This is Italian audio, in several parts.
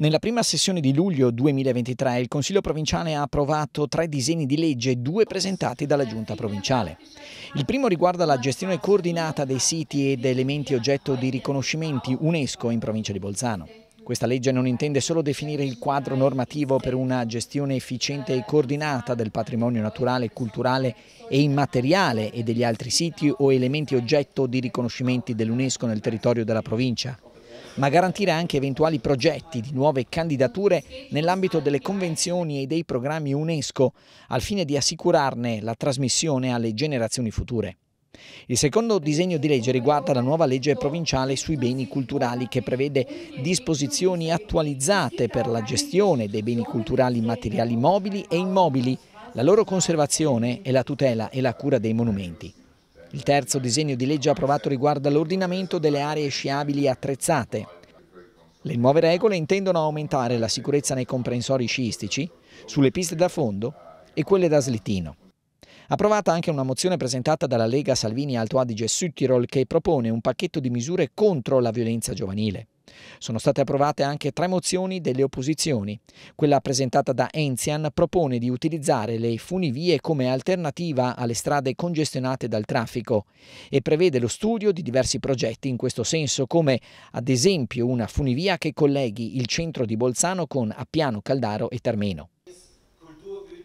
Nella prima sessione di luglio 2023 il Consiglio provinciale ha approvato tre disegni di legge, due presentati dalla Giunta provinciale. Il primo riguarda la gestione coordinata dei siti ed elementi oggetto di riconoscimenti UNESCO in provincia di Bolzano. Questa legge non intende solo definire il quadro normativo per una gestione efficiente e coordinata del patrimonio naturale, culturale e immateriale e degli altri siti o elementi oggetto di riconoscimenti dell'UNESCO nel territorio della provincia, ma garantire anche eventuali progetti di nuove candidature nell'ambito delle convenzioni e dei programmi UNESCO, al fine di assicurarne la trasmissione alle generazioni future. Il secondo disegno di legge riguarda la nuova legge provinciale sui beni culturali che prevede disposizioni attualizzate per la gestione dei beni culturali materiali mobili e immobili, la loro conservazione e la tutela e la cura dei monumenti. Il terzo disegno di legge approvato riguarda l'ordinamento delle aree sciabili attrezzate. Le nuove regole intendono aumentare la sicurezza nei comprensori sciistici, sulle piste da fondo e quelle da slittino. Approvata anche una mozione presentata dalla Lega Salvini Alto Adige Südtirol che propone un pacchetto di misure contro la violenza giovanile. Sono state approvate anche tre mozioni delle opposizioni. Quella presentata da Enzian propone di utilizzare le funivie come alternativa alle strade congestionate dal traffico e prevede lo studio di diversi progetti in questo senso come ad esempio una funivia che colleghi il centro di Bolzano con Appiano Caldaro e Termeno.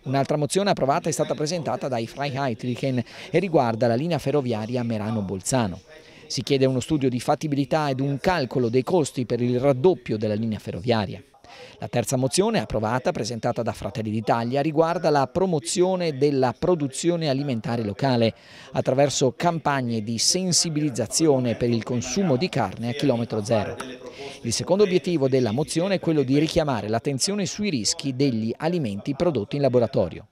Un'altra mozione approvata è stata presentata dai Freiheitlichen e riguarda la linea ferroviaria Merano-Bolzano. Si chiede uno studio di fattibilità ed un calcolo dei costi per il raddoppio della linea ferroviaria. La terza mozione, approvata, presentata da Fratelli d'Italia, riguarda la promozione della produzione alimentare locale attraverso campagne di sensibilizzazione per il consumo di carne a chilometro zero. Il secondo obiettivo della mozione è quello di richiamare l'attenzione sui rischi degli alimenti prodotti in laboratorio.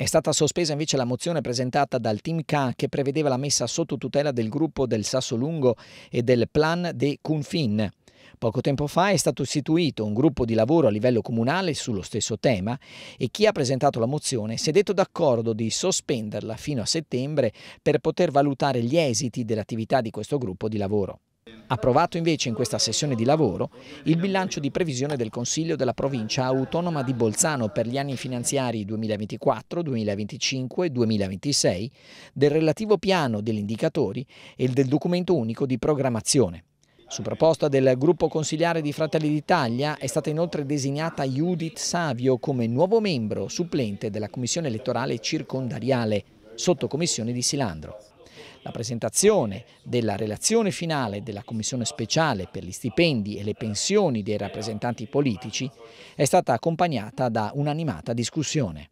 È stata sospesa invece la mozione presentata dal Team K che prevedeva la messa sotto tutela del gruppo del Sasso Lungo e del Plan de Cunfin. Poco tempo fa è stato istituito un gruppo di lavoro a livello comunale sullo stesso tema e chi ha presentato la mozione si è detto d'accordo di sospenderla fino a settembre per poter valutare gli esiti dell'attività di questo gruppo di lavoro. Approvato invece in questa sessione di lavoro il bilancio di previsione del Consiglio della Provincia Autonoma di Bolzano per gli anni finanziari 2024, 2025 e 2026, del relativo piano degli indicatori e del documento unico di programmazione. Su proposta del gruppo consigliare di Fratelli d'Italia è stata inoltre designata Judith Savio come nuovo membro supplente della commissione elettorale circondariale sotto commissione di Silandro. La presentazione della relazione finale della Commissione speciale per gli stipendi e le pensioni dei rappresentanti politici è stata accompagnata da un'animata discussione.